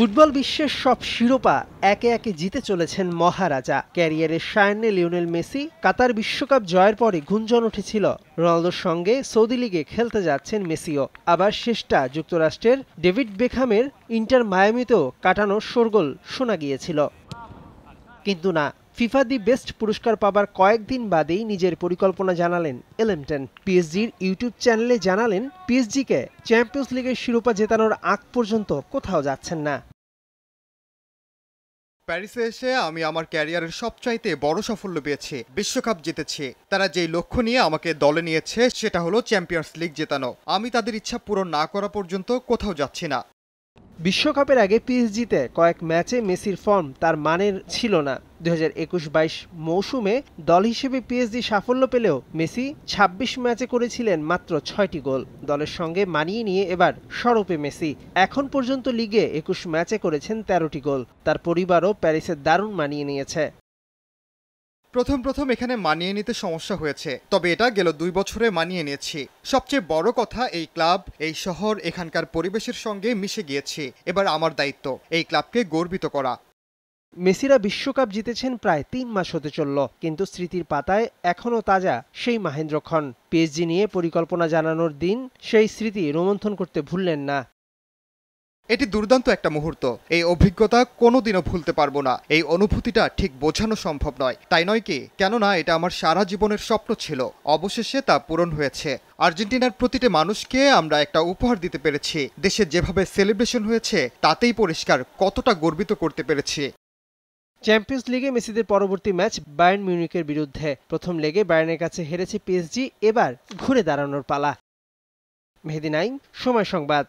football বিশ্বের সব শিরোপা একে একে জিতে চলেছেন মহারাজা ক্যারিয়ারের সায়নে লিওনেল মেসি কাতার বিশ্বকাপ জয়ের পরে গুঞ্জন উঠেছিল রোনালদোর সঙ্গে সৌদি লিগে খেলতে যাচ্ছেন মেসিও আবার শেষটা যুক্তরাষ্ট্রের ডেভিড বেখামের ইন্টার মায়ামিতেও কাটানোর শোরগোল শোনা গিয়েছিল কিন্তু না ফিফা দি বেস্ট পুরস্কার পাবার কয়েকদিন বাদেই নিজের পরিকল্পনা জানালেন এলেমটেন পিএসজির ইউটিউব চ্যানেলে জানালেন পিএসজিকে চ্যাম্পিয়ন্স লিগের শিরোপা জেতানোর আগ পর্যন্ত কোথাও যাচ্ছেন না প্যারিসে এসে আমি আমার ক্যারিয়ারের সবচাইতে বড় সাফল্য পেয়েছি বিশ্বকাপ জিতেছে তারা যেই লক্ষ্য নিয়ে আমাকে দলে নিয়েছে সেটা হলো চ্যাম্পিয়ন্স লিগ জেতানো আমি তাদের ইচ্ছা পূরণ না করা পর্যন্ত কোথাও যাচ্ছি না বিশ্বকাপের আগে পিএসজিতে কয়েক ম্যাচে মেসির ফর্ম তার মানের ছিল না দু হাজার একুশ বাইশ মৌসুমে দল হিসেবে পিএসজি সাফল্য পেলেও মেসি ২৬ ম্যাচে করেছিলেন মাত্র ছয়টি গোল দলের সঙ্গে মানিয়ে নিয়ে এবার স্বরূপে মেসি এখন পর্যন্ত লিগে একুশ ম্যাচে করেছেন তেরোটি গোল তার পরিবারও প্যারিসের দারুণ মানিয়ে নিয়েছে প্রথম প্রথম এখানে মানিয়ে নিতে সমস্যা হয়েছে তবে এটা গেল দুই বছরে মানিয়ে নিয়েছি সবচেয়ে বড় কথা এই ক্লাব এই শহর এখানকার পরিবেশের সঙ্গে মিশে গিয়েছে এবার আমার দায়িত্ব এই ক্লাবকে গর্বিত করা মেসিরা বিশ্বকাপ জিতেছেন প্রায় তিন মাস হতে চলল কিন্তু স্মৃতির পাতায় এখনও তাজা সেই মাহেন্দ্রক্ষণ পিএসজি নিয়ে পরিকল্পনা জানানোর দিন সেই স্মৃতি রোমন্থন করতে ভুললেন না এটি দুর্দান্ত একটা মুহূর্ত এই অভিজ্ঞতা কোনোদিনও ভুলতে পারবো না এই অনুভূতিটা ঠিক বোঝানো সম্ভব নয় তাই নয় কি কেননা এটা আমার সারা জীবনের স্বপ্ন ছিল অবশেষে তা পূরণ হয়েছে আর্জেন্টিনার প্রতিটি মানুষকে আমরা একটা উপহার দিতে পেরেছি দেশে যেভাবে সেলিব্রেশন হয়েছে তাতেই পরিষ্কার কতটা গর্বিত করতে পেরেছি চ্যাম্পিয়ন্স লিগে মেসিদের পরবর্তী ম্যাচ বায়ার্ন মিউনিকের বিরুদ্ধে প্রথম লেগে বায়ার্নের কাছে হেরেছে পিএসজি এবার ঘুরে দাঁড়ানোর পালা মেহেদিন আইন সময় সংবাদ